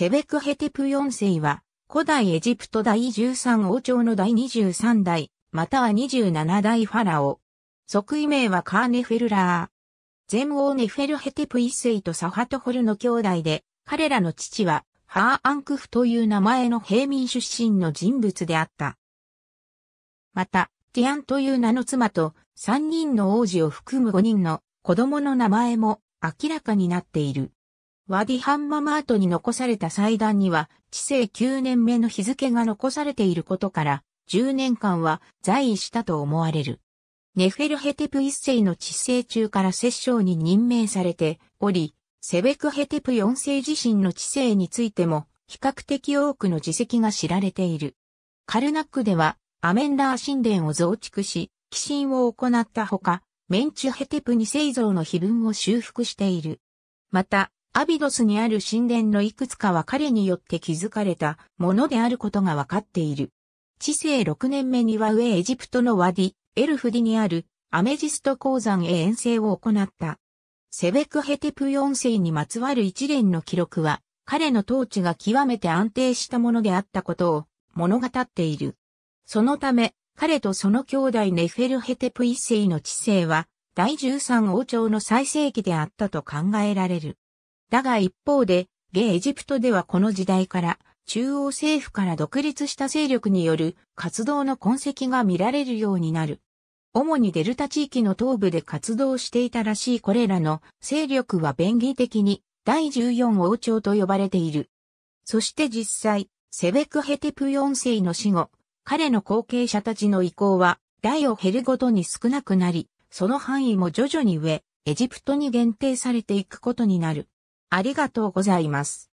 セベクヘテプ4世は、古代エジプト第13王朝の第23代、または27代ファラオ。即位名はカーネフェルラー。全王ネフェルヘテプ1世とサハトホルの兄弟で、彼らの父は、ハーアンクフという名前の平民出身の人物であった。また、ティアンという名の妻と、3人の王子を含む5人の子供の名前も明らかになっている。ワディハンママートに残された祭壇には、治世9年目の日付が残されていることから、10年間は在位したと思われる。ネフェルヘテプ一世の治世中から摂政に任命されており、セベクヘテプ4世自身の治世についても、比較的多くの自責が知られている。カルナックでは、アメンラー神殿を増築し、寄進を行ったほか、メンチュヘテプ2世像の碑文を修復している。また、アビドスにある神殿のいくつかは彼によって築かれたものであることがわかっている。知世6年目には上エジプトのワディ、エルフディにあるアメジスト鉱山へ遠征を行った。セベクヘテプ4世にまつわる一連の記録は、彼の統治が極めて安定したものであったことを物語っている。そのため、彼とその兄弟ネフェルヘテプ一世の知世は、第13王朝の最盛期であったと考えられる。だが一方で、ゲエジプトではこの時代から、中央政府から独立した勢力による活動の痕跡が見られるようになる。主にデルタ地域の東部で活動していたらしいこれらの勢力は便宜的に第14王朝と呼ばれている。そして実際、セベクヘテプ4世の死後、彼の後継者たちの意向は代を減るごとに少なくなり、その範囲も徐々に上、エジプトに限定されていくことになる。ありがとうございます。